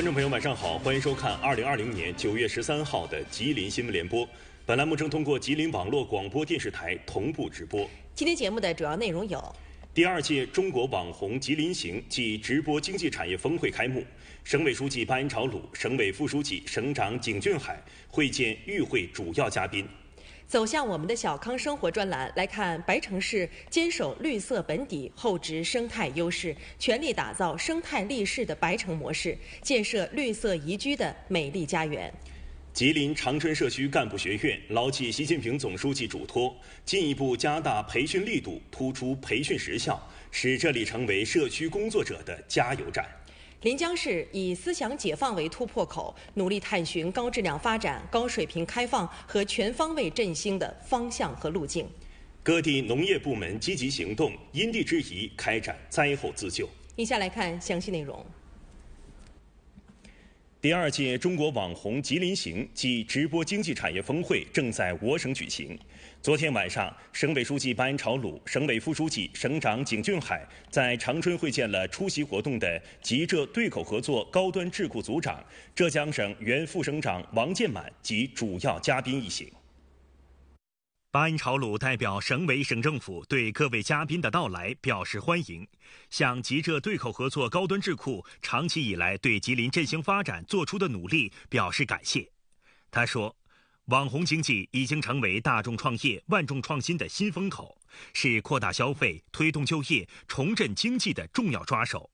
观众朋友，晚上好，欢迎收看二零二零年九月十三号的吉林新闻联播。本栏目正通过吉林网络广播电视台同步直播。今天节目的主要内容有：第二届中国网红吉林行暨直播经济产业峰会开幕，省委书记巴音朝鲁、省委副书记、省长景俊海会见与会主要嘉宾。走向我们的小康生活专栏，来看白城市坚守绿色本底，厚植生态优势，全力打造生态立市的白城模式，建设绿色宜居的美丽家园。吉林长春社区干部学院牢记习近平总书记嘱托，进一步加大培训力度，突出培训实效，使这里成为社区工作者的加油站。临江市以思想解放为突破口，努力探寻高质量发展、高水平开放和全方位振兴的方向和路径。各地农业部门积极行动，因地制宜开展灾后自救。以下来看详细内容。第二届中国网红吉林行暨直播经济产业峰会正在我省举行。昨天晚上，省委书记巴音朝鲁、省委副书记、省长景俊海在长春会见了出席活动的吉浙对口合作高端智库组长、浙江省原副省长王建满及主要嘉宾一行。巴音朝鲁代表省委省政府对各位嘉宾的到来表示欢迎，向吉浙对口合作高端智库长期以来对吉林振兴发展做出的努力表示感谢。他说。网红经济已经成为大众创业、万众创新的新风口，是扩大消费、推动就业、重振经济的重要抓手。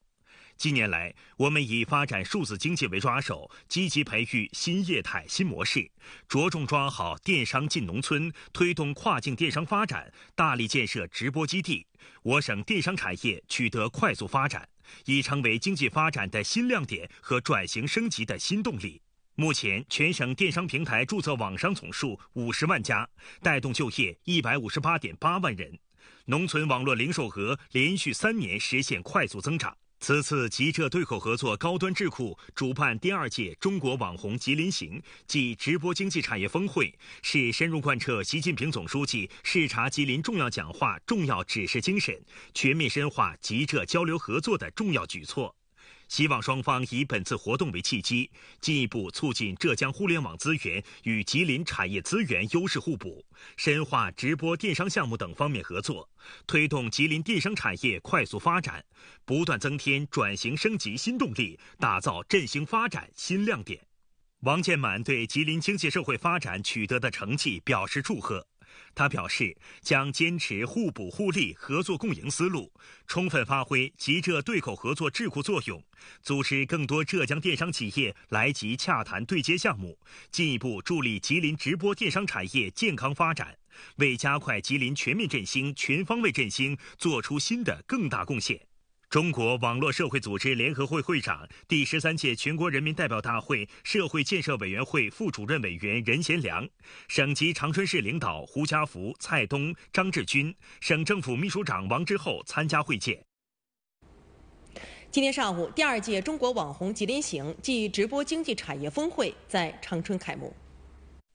近年来，我们以发展数字经济为抓手，积极培育新业态、新模式，着重抓好电商进农村、推动跨境电商发展、大力建设直播基地。我省电商产业取得快速发展，已成为经济发展的新亮点和转型升级的新动力。目前，全省电商平台注册网商总数五十万家，带动就业一百五十八点八万人。农村网络零售额连续三年实现快速增长。此次吉浙对口合作高端智库主办第二届中国网红吉林行暨直播经济产业峰会，是深入贯彻习近平总书记视察吉林重要讲话重要指示精神，全面深化吉浙交流合作的重要举措。希望双方以本次活动为契机，进一步促进浙江互联网资源与吉林产业资源优势互补，深化直播电商项目等方面合作，推动吉林电商产业快速发展，不断增添转型升级新动力，打造振兴发展新亮点。王建满对吉林经济社会发展取得的成绩表示祝贺。他表示，将坚持互补互利、合作共赢思路，充分发挥吉浙对口合作智库作用，组织更多浙江电商企业来吉洽谈对接项目，进一步助力吉林直播电商产业健康发展，为加快吉林全面振兴、全方位振兴做出新的更大贡献。中国网络社会组织联合会会长、第十三届全国人民代表大会社会建设委员会副主任委员任贤良，省级长春市领导胡家福、蔡东、张志军，省政府秘书长王志厚参加会见。今天上午，第二届中国网红吉林行暨直播经济产业峰会在长春开幕。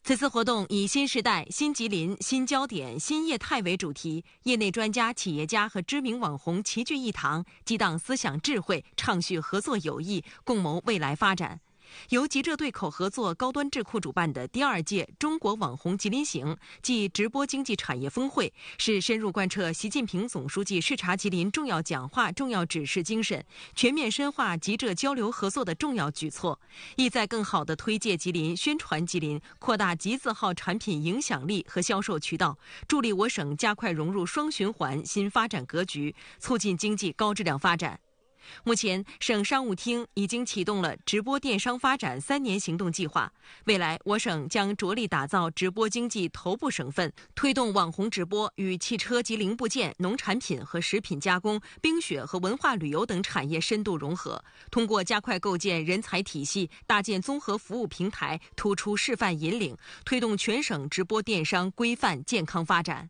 此次活动以“新时代、新吉林、新焦点、新业态”为主题，业内专家、企业家和知名网红齐聚一堂，激荡思想智慧，畅叙合作友谊，共谋未来发展。由吉浙对口合作高端智库主办的第二届中国网红吉林行暨直播经济产业峰会，是深入贯彻习近平总书记视察吉林重要讲话重要指示精神、全面深化吉浙交流合作的重要举措，意在更好地推介吉林、宣传吉林、扩大吉字号产品影响力和销售渠道，助力我省加快融入双循环新发展格局，促进经济高质量发展。目前，省商务厅已经启动了直播电商发展三年行动计划。未来，我省将着力打造直播经济头部省份，推动网红直播与汽车及零部件、农产品和食品加工、冰雪和文化旅游等产业深度融合。通过加快构建人才体系、搭建综合服务平台、突出示范引领，推动全省直播电商规范健康发展。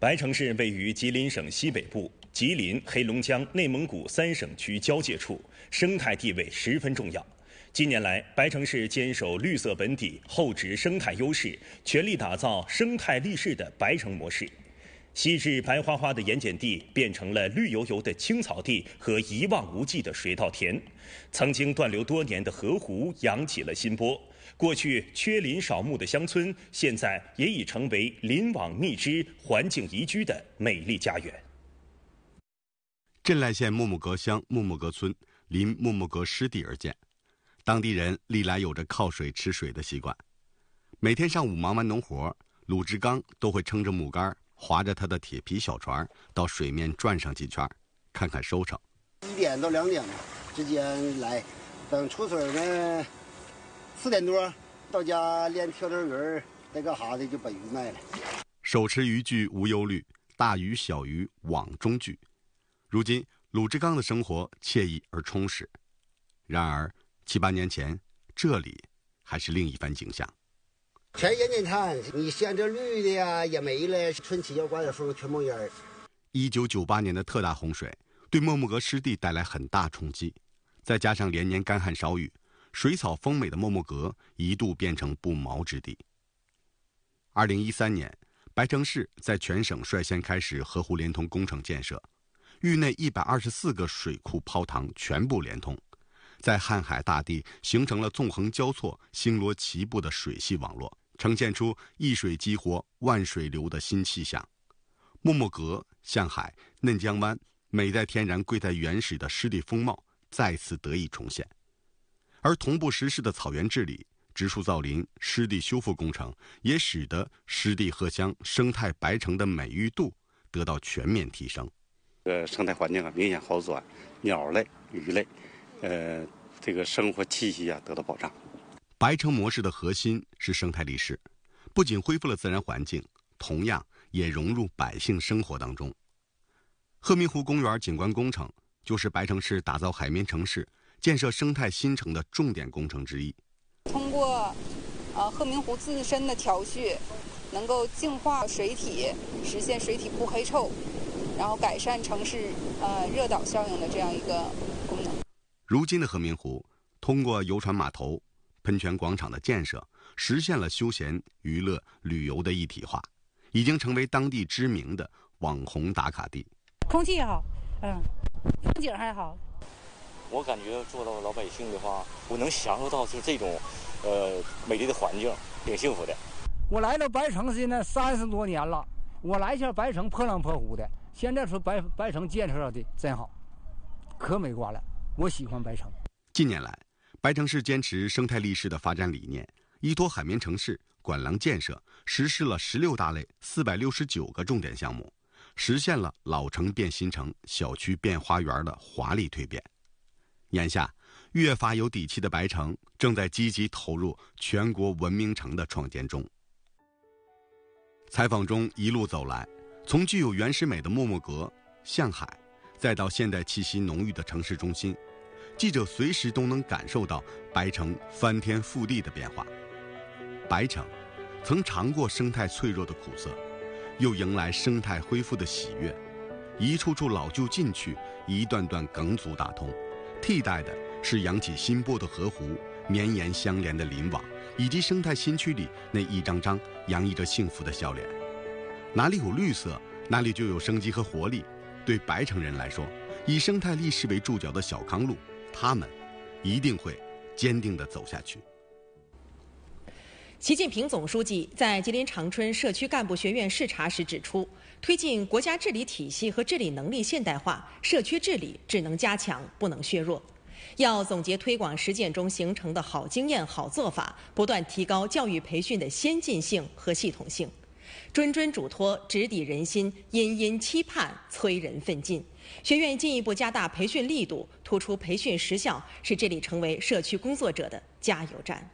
白城市位于吉林省西北部。吉林、黑龙江、内蒙古三省区交界处，生态地位十分重要。近年来，白城市坚守绿色本底，厚植生态优势，全力打造生态立市的白城模式。昔日白花花的盐碱地变成了绿油油的青草地和一望无际的水稻田，曾经断流多年的河湖扬起了新波。过去缺林少木的乡村，现在也已成为林网密织、环境宜居的美丽家园。镇赉县木木格乡木木格村临木木格湿地而建，当地人历来有着靠水吃水的习惯。每天上午忙完农活，鲁志刚都会撑着木杆，划着他的铁皮小船到水面转上几圈，看看收成。一点到两点之间来，等出水呢。四点多到家练跳跳鱼儿，再干啥的就把鱼卖了。手持渔具无忧虑，大鱼小鱼网中聚。如今，鲁志刚的生活惬意而充实。然而，七八年前这里还是另一番景象。全烟碱炭，你像这绿的呀也没了，春起要刮点风，全冒烟儿。一九九八年的特大洪水对莫木格湿地带来很大冲击，再加上连年干旱少雨，水草丰美的莫木格一度变成不毛之地。二零一三年，白城市在全省率先开始河湖连通工程建设。域内一百二十四个水库、泡塘全部连通，在瀚海大地形成了纵横交错、星罗棋布的水系网络，呈现出一水激活万水流的新气象。木木格、向海、嫩江湾美在天然、贵在原始的湿地风貌再次得以重现，而同步实施的草原治理、植树造林、湿地修复工程，也使得湿地鹤乡、生态白城的美誉度得到全面提升。这个生态环境啊明显好转，鸟类、鱼类，呃，这个生活气息啊得到保障。白城模式的核心是生态立市，不仅恢复了自然环境，同样也融入百姓生活当中。鹤鸣湖公园景观工程就是白城市打造海绵城市、建设生态新城的重点工程之一。通过呃鹤鸣湖自身的调蓄，能够净化水体，实现水体不黑臭。然后改善城市呃热岛效应的这样一个功能。如今的和明湖，通过游船码头、喷泉广场的建设，实现了休闲、娱乐、旅游的一体化，已经成为当地知名的网红打卡地。空气也好，嗯，风景还好。我感觉做到老百姓的话，我能享受到就是这种呃美丽的环境，挺幸福的。我来到白城现在三十多年了，我来一下白城破浪破湖的。现在说白白城建设的真好，可美观了，我喜欢白城。近年来，白城市坚持生态立市的发展理念，依托海绵城市、管廊建设，实施了十六大类四百六十九个重点项目，实现了老城变新城、小区变花园的华丽蜕变。眼下，越发有底气的白城正在积极投入全国文明城的创建中。采访中一路走来。从具有原始美的莫莫格、向海，再到现代气息浓郁的城市中心，记者随时都能感受到白城翻天覆地的变化。白城曾尝过生态脆弱的苦涩，又迎来生态恢复的喜悦。一处处老旧禁区，一段段梗阻打通，替代的是扬起新波的河湖、绵延相连的林网，以及生态新区里那一张张洋溢着幸福的笑脸。哪里有绿色，哪里就有生机和活力。对白城人来说，以生态立市为注脚的小康路，他们一定会坚定地走下去。习近平总书记在吉林长春社区干部学院视察时指出，推进国家治理体系和治理能力现代化，社区治理只能加强不能削弱，要总结推广实践中形成的好经验好做法，不断提高教育培训的先进性和系统性。谆谆嘱托直抵人心，殷殷期盼催人奋进。学院进一步加大培训力度，突出培训实效，使这里成为社区工作者的加油站。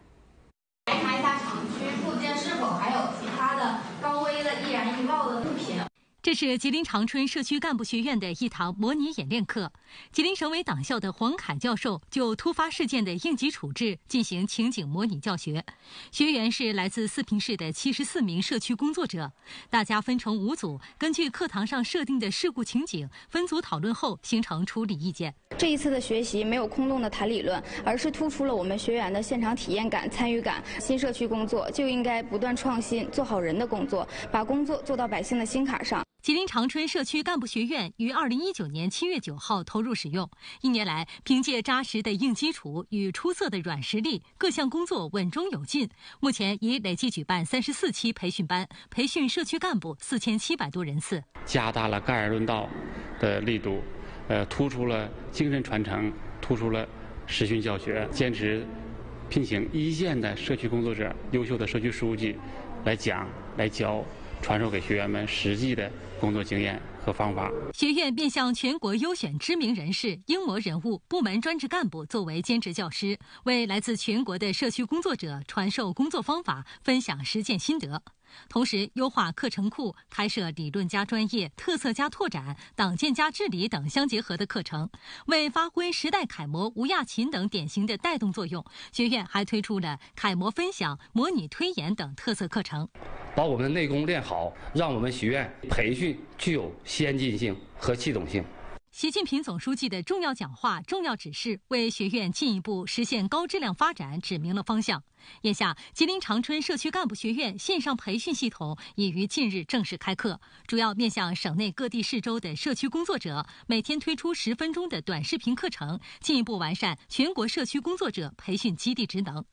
这是吉林长春社区干部学院的一堂模拟演练课。吉林省委党校的黄凯教授就突发事件的应急处置进行情景模拟教学。学员是来自四平市的七十四名社区工作者，大家分成五组，根据课堂上设定的事故情景分组讨论后形成处理意见。这一次的学习没有空洞的谈理论，而是突出了我们学员的现场体验感、参与感。新社区工作就应该不断创新，做好人的工作，把工作做到百姓的心坎上。吉林长春社区干部学院于二零一九年七月九号投入使用。一年来，凭借扎实的硬基础与出色的软实力，各项工作稳中有进。目前已累计举办三十四期培训班，培训社区干部四千七百多人次。加大了“概而论道”的力度，呃，突出了精神传承，突出了实训教学，坚持聘请一线的社区工作者、优秀的社区书记来讲、来教，传授给学员们实际的。工作经验和方法。学院面向全国优选知名人士、英模人物、部门专职干部作为兼职教师，为来自全国的社区工作者传授工作方法，分享实践心得。同时优化课程库，开设理论加专业、特色加拓展、党建加治理等相结合的课程。为发挥时代楷模吴亚琴等典型的带动作用，学院还推出了楷模分享、模拟推演等特色课程。把我们的内功练好，让我们学院培训具有先进性和系统性。习近平总书记的重要讲话、重要指示，为学院进一步实现高质量发展指明了方向。眼下，吉林长春社区干部学院线上培训系统已于近日正式开课，主要面向省内各地市州的社区工作者，每天推出十分钟的短视频课程，进一步完善全国社区工作者培训基地职能。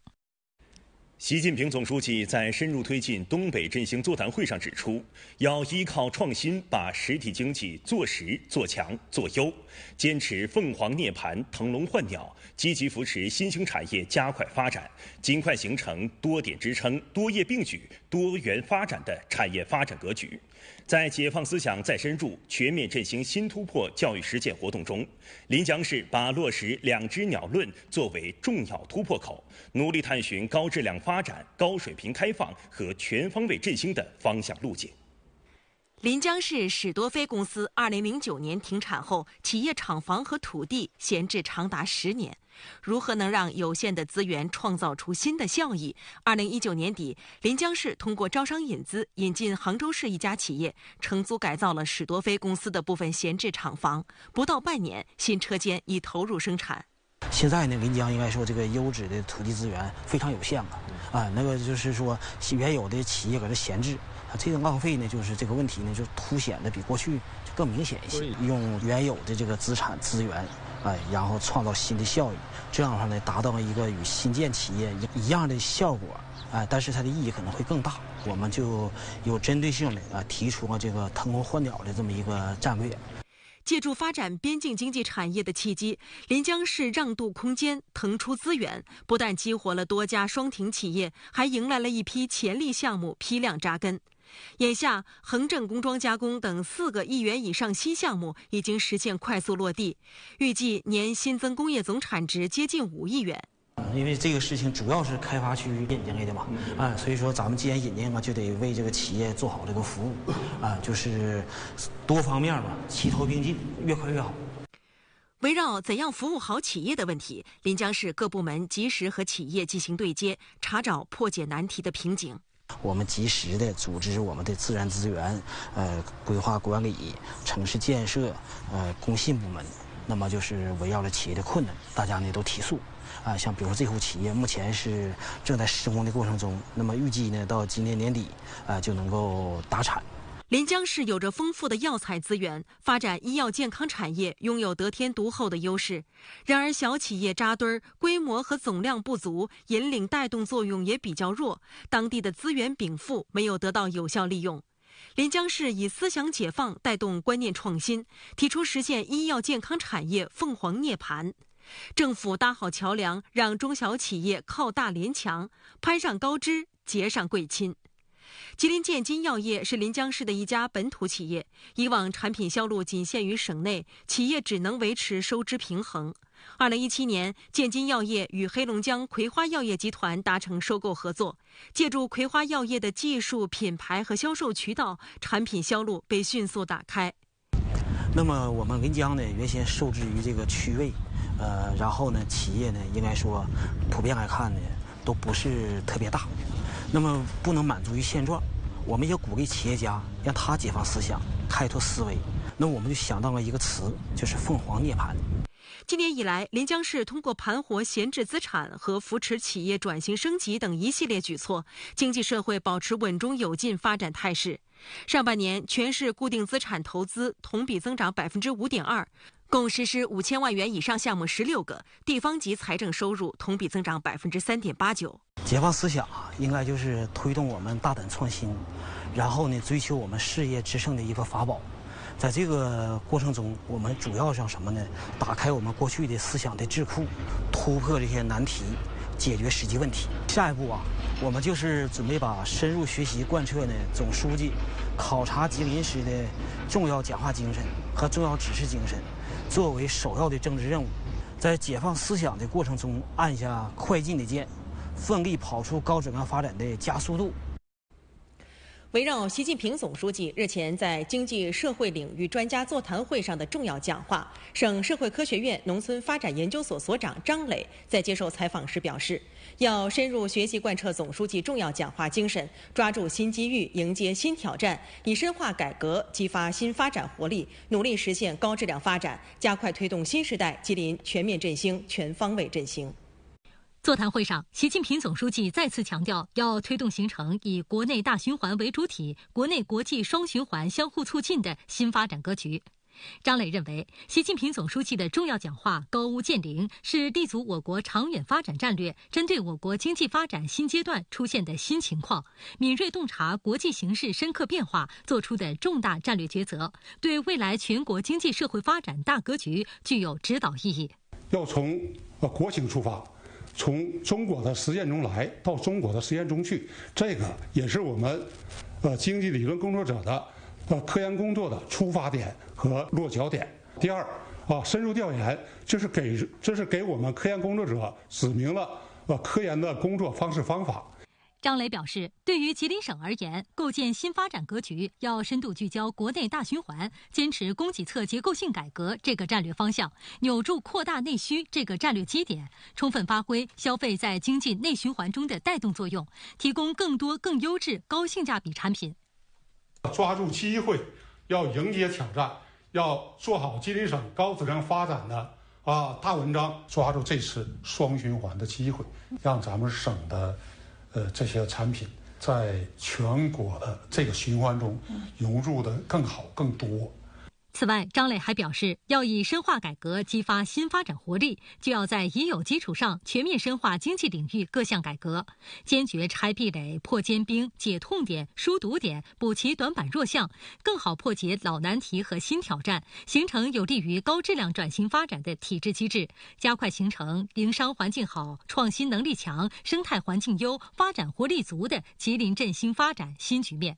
习近平总书记在深入推进东北振兴座谈会上指出，要依靠创新把实体经济做实做强做优，坚持凤凰涅槃、腾龙换鸟，积极扶持新兴产业加快发展，尽快形成多点支撑、多业并举、多元发展的产业发展格局。在解放思想再深入、全面振兴新突破教育实践活动中，临江市把落实“两只鸟论”作为重要突破口，努力探寻高质量发展、高水平开放和全方位振兴的方向路径。临江市史多飞公司2009年停产后，企业厂房和土地闲置长达十年。如何能让有限的资源创造出新的效益？2019年底，临江市通过招商引资引进杭州市一家企业，承租改造了史多飞公司的部分闲置厂房。不到半年，新车间已投入生产。现在呢，临江应该说这个优质的土地资源非常有限了，啊，那个就是说原有的企业搁这闲置。这个浪费呢，就是这个问题呢，就凸显的比过去更明显一些。用原有的这个资产资源，哎，然后创造新的效益，这样的话呢，达到一个与新建企业一样的效果，哎，但是它的意义可能会更大。我们就有针对性的啊，提出了这个腾笼换鸟的这么一个战略。借助发展边境经济产业的契机，临江市让渡空间、腾出资源，不但激活了多家双停企业，还迎来了一批潜力项目批量扎根。眼下，恒正工装加工等四个亿元以上新项目已经实现快速落地，预计年新增工业总产值接近五亿元。因为这个事情主要是开发区引进来的嘛，啊，所以说咱们既然引进了，就得为这个企业做好这个服务，啊，就是多方面嘛，齐头并进，越快越好。围绕怎样服务好企业的问题，临江市各部门及时和企业进行对接，查找破解难题的瓶颈。我们及时的组织我们的自然资源，呃，规划管理、城市建设，呃，工信部门，那么就是围绕着企业的困难，大家呢都提速啊。像比如说这户企业，目前是正在施工的过程中，那么预计呢到今年年底啊就能够达产。临江市有着丰富的药材资源，发展医药健康产业拥有得天独厚的优势。然而，小企业扎堆，规模和总量不足，引领带动作用也比较弱，当地的资源禀赋没有得到有效利用。临江市以思想解放带动观念创新，提出实现医药健康产业凤凰涅槃。政府搭好桥梁，让中小企业靠大连强，攀上高枝，结上贵亲。吉林建金药业是临江市的一家本土企业，以往产品销路仅限于省内，企业只能维持收支平衡。二零一七年，建金药业与黑龙江葵花药业集团达成收购合作，借助葵花药业的技术、品牌和销售渠道，产品销路被迅速打开。那么我们临江呢，原先受制于这个区位，呃，然后呢，企业呢，应该说，普遍来看呢，都不是特别大。那么不能满足于现状，我们也鼓励企业家让他解放思想、开拓思维。那我们就想到了一个词，就是凤凰涅槃。今年以来，临江市通过盘活闲置资产和扶持企业转型升级等一系列举措，经济社会保持稳中有进发展态势。上半年，全市固定资产投资同比增长百分之五点二。共实施五千万元以上项目十六个，地方级财政收入同比增长百分之三点八九。解放思想，啊，应该就是推动我们大胆创新，然后呢，追求我们事业制胜的一个法宝。在这个过程中，我们主要像什么呢？打开我们过去的思想的智库，突破这些难题，解决实际问题。下一步啊，我们就是准备把深入学习贯彻呢总书记考察吉林时的重要讲话精神和重要指示精神。作为首要的政治任务，在解放思想的过程中按下快进的键，奋力跑出高质量发展的加速度。围绕习近平总书记日前在经济社会领域专家座谈会上的重要讲话，省社会科学院农村发展研究所所长张磊在接受采访时表示，要深入学习贯彻总书记重要讲话精神，抓住新机遇，迎接新挑战，以深化改革激发新发展活力，努力实现高质量发展，加快推动新时代吉林全面振兴、全方位振兴。座谈会上，习近平总书记再次强调，要推动形成以国内大循环为主体、国内国际双循环相互促进的新发展格局。张磊认为，习近平总书记的重要讲话高屋建瓴，是立足我国长远发展战略，针对我国经济发展新阶段出现的新情况，敏锐洞察国际形势深刻变化做出的重大战略抉择，对未来全国经济社会发展大格局具有指导意义。要从呃国情出发。从中国的实践中来，到中国的实践中去，这个也是我们呃经济理论工作者的呃科研工作的出发点和落脚点。第二啊，深入调研，这是给这是给我们科研工作者指明了呃科研的工作方式方法。张磊表示，对于吉林省而言，构建新发展格局要深度聚焦国内大循环，坚持供给侧结构性改革这个战略方向，扭住扩大内需这个战略基点，充分发挥消费在经济内循环中的带动作用，提供更多更优质高性价比产品。抓住机会，要迎接挑战，要做好吉林省高质量发展的啊大文章，抓住这次双循环的机会，让咱们省的。呃，这些产品在全国的这个循环中，融入的更好、更多。此外，张磊还表示，要以深化改革激发新发展活力，就要在已有基础上全面深化经济领域各项改革，坚决拆壁垒、破坚冰、解痛点、疏堵点、补齐短板弱项，更好破解老难题和新挑战，形成有利于高质量转型发展的体制机制，加快形成营商环境好、创新能力强、生态环境优、发展活力足的吉林振兴发展新局面。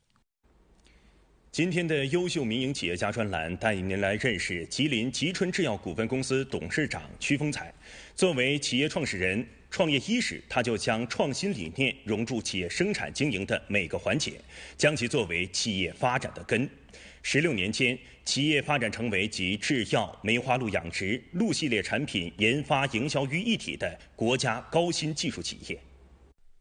今天的优秀民营企业家专栏，带您来认识吉林吉春制药股份公司董事长屈风才。作为企业创始人，创业伊始，他就将创新理念融入企业生产经营的每个环节，将其作为企业发展的根。十六年间，企业发展成为集制药、梅花鹿养殖、鹿系列产品研发、营销于一体的国家高新技术企业。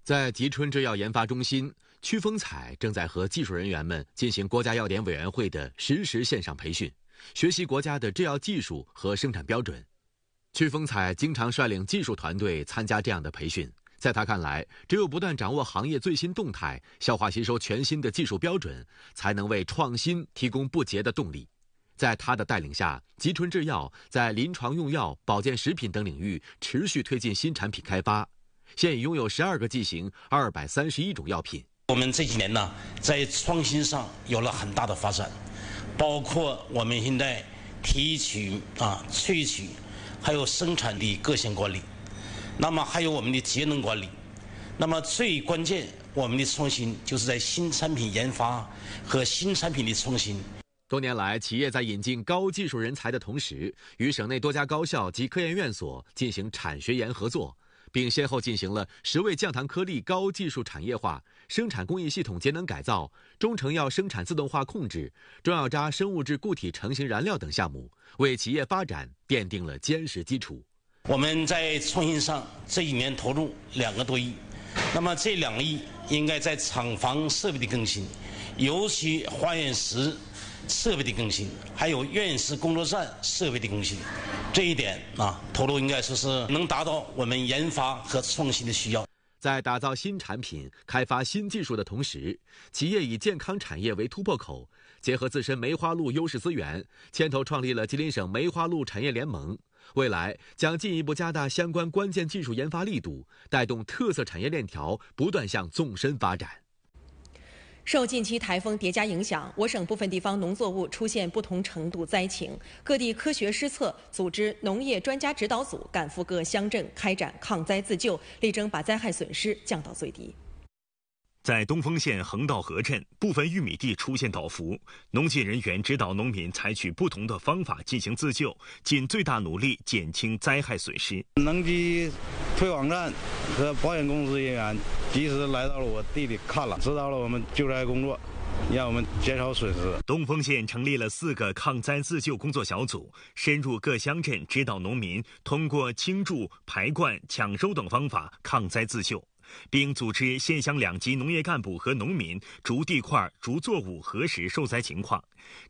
在吉春制药研发中心。曲风采正在和技术人员们进行国家药典委员会的实时线上培训，学习国家的制药技术和生产标准。曲风采经常率领技术团队参加这样的培训。在他看来，只有不断掌握行业最新动态，消化吸收全新的技术标准，才能为创新提供不竭的动力。在他的带领下，吉春制药在临床用药、保健食品等领域持续推进新产品开发，现已拥有十二个剂型、二百三十一种药品。我们这几年呢，在创新上有了很大的发展，包括我们现在提取啊、萃取，还有生产的各项管理，那么还有我们的节能管理，那么最关键，我们的创新就是在新产品研发和新产品的创新。多年来，企业在引进高技术人才的同时，与省内多家高校及科研院所进行产学研合作。并先后进行了十位降糖颗粒高技术产业化生产工艺系统节能改造、中成药生产自动化控制、中药渣生物质固体成型燃料等项目，为企业发展奠定了坚实基础。我们在创新上这一年投入两个多亿，那么这两个亿应该在厂房设备的更新，尤其化验室。设备的更新，还有院士工作站设备的更新，这一点啊，投入应该说是能达到我们研发和创新的需要。在打造新产品、开发新技术的同时，企业以健康产业为突破口，结合自身梅花鹿优势资源，牵头创立了吉林省梅花鹿产业联盟。未来将进一步加大相关关键技术研发力度，带动特色产业链条不断向纵深发展。受近期台风叠加影响，我省部分地方农作物出现不同程度灾情。各地科学施策，组织农业专家指导组赶赴各乡镇开展抗灾自救，力争把灾害损失降到最低。在东丰县横道河镇，部分玉米地出现倒伏，农技人员指导农民采取不同的方法进行自救，尽最大努力减轻灾害损失。农机推广站和保险公司人员及时来到了我地里看了，指导了我们救灾工作，让我们减少损失。东丰县成立了四个抗灾自救工作小组，深入各乡镇指导农民通过清注、排灌、抢收等方法抗灾自救。并组织县乡两级农业干部和农民逐地块、逐作物核实受灾情况，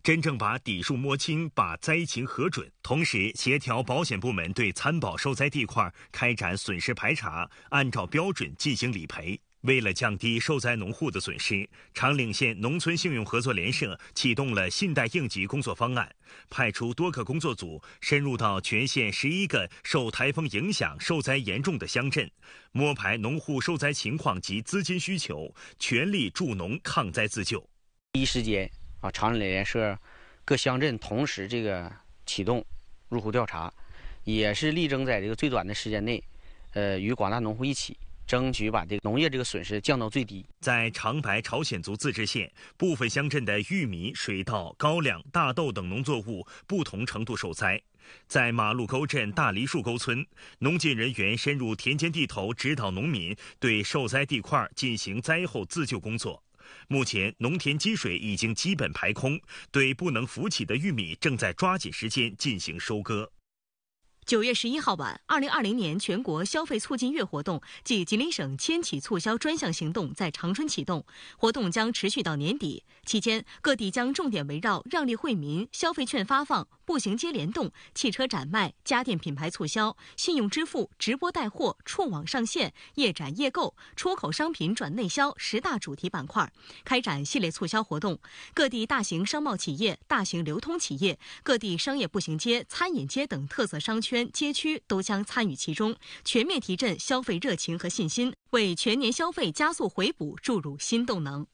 真正把底数摸清，把灾情核准。同时，协调保险部门对参保受灾地块开展损失排查，按照标准进行理赔。为了降低受灾农户的损失，长岭县农村信用合作联社启动了信贷应急工作方案，派出多个工作组深入到全县十一个受台风影响受灾严重的乡镇，摸排农户受灾情况及资金需求，全力助农抗灾自救。第一时间啊，长岭联社各乡镇同时这个启动入户调查，也是力争在这个最短的时间内，呃，与广大农户一起。争取把这个农业这个损失降到最低。在长白朝鲜族自治县部分乡镇的玉米、水稻、高粱、大豆等农作物不同程度受灾。在马路沟镇大梨树沟村，农技人员深入田间地头，指导农民对受灾地块进行灾后自救工作。目前，农田积水已经基本排空，对不能浮起的玉米，正在抓紧时间进行收割。九月十一号晚，二零二零年全国消费促进月活动暨吉林省千企促销专项行动在长春启动。活动将持续到年底，期间各地将重点围绕让利惠民、消费券发放、步行街联动、汽车展卖、家电品牌促销、信用支付、直播带货、触网上线、夜展夜购、出口商品转内销十大主题板块，开展系列促销活动。各地大型商贸企业、大型流通企业、各地商业步行街、餐饮街等特色商圈。街区都将参与其中，全面提振消费热情和信心，为全年消费加速回补注入新动能。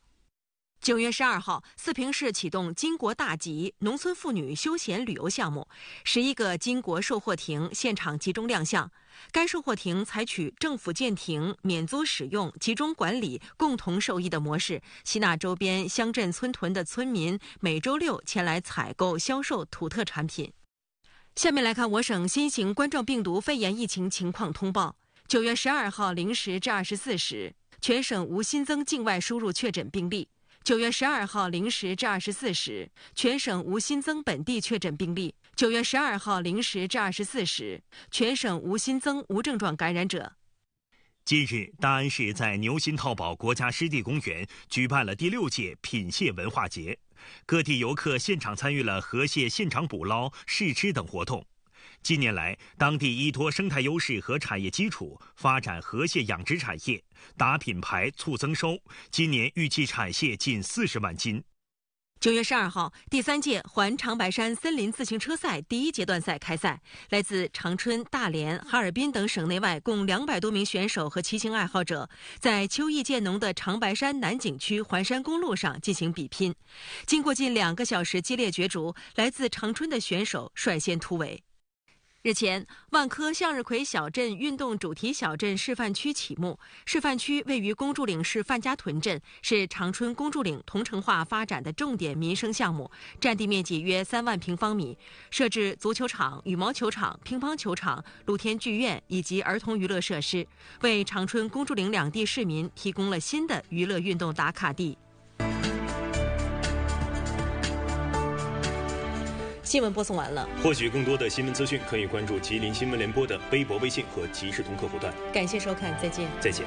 九月十二号，四平市启动“金国大集”农村妇女休闲旅游项目，十一个金国售货亭现场集中亮相。该售货亭采取政府建亭、免租使用、集中管理、共同受益的模式，吸纳周边乡镇村屯的村民每周六前来采购销售土特产品。下面来看我省新型冠状病毒肺炎疫情情况通报：九月十二号零时至二十四时，全省无新增境外输入确诊病例；九月十二号零时至二十四时，全省无新增本地确诊病例；九月十二号零时至二十四时，全省无新增无症状感染者。近日，大安市在牛心套堡国家湿地公园举办了第六届品蟹文化节。各地游客现场参与了河蟹现场捕捞、试吃等活动。近年来，当地依托生态优势和产业基础，发展河蟹养殖产业，打品牌、促增收。今年预计产蟹近四十万斤。九月十二号，第三届环长白山森林自行车赛第一阶段赛开赛。来自长春、大连、哈尔滨等省内外共两百多名选手和骑行爱好者，在秋意渐浓的长白山南景区环山公路上进行比拼。经过近两个小时激烈角逐，来自长春的选手率先突围。日前，万科向日葵小镇运动主题小镇示范区启幕。示范区位于公主岭市范家屯镇，是长春公主岭同城化发展的重点民生项目，占地面积约三万平方米，设置足球场、羽毛球场、乒乓球场、露天剧院以及儿童娱乐设施，为长春公主岭两地市民提供了新的娱乐运动打卡地。新闻播送完了。获取更多的新闻资讯，可以关注吉林新闻联播的微博、微信和即时通客户端。感谢收看，再见。再见。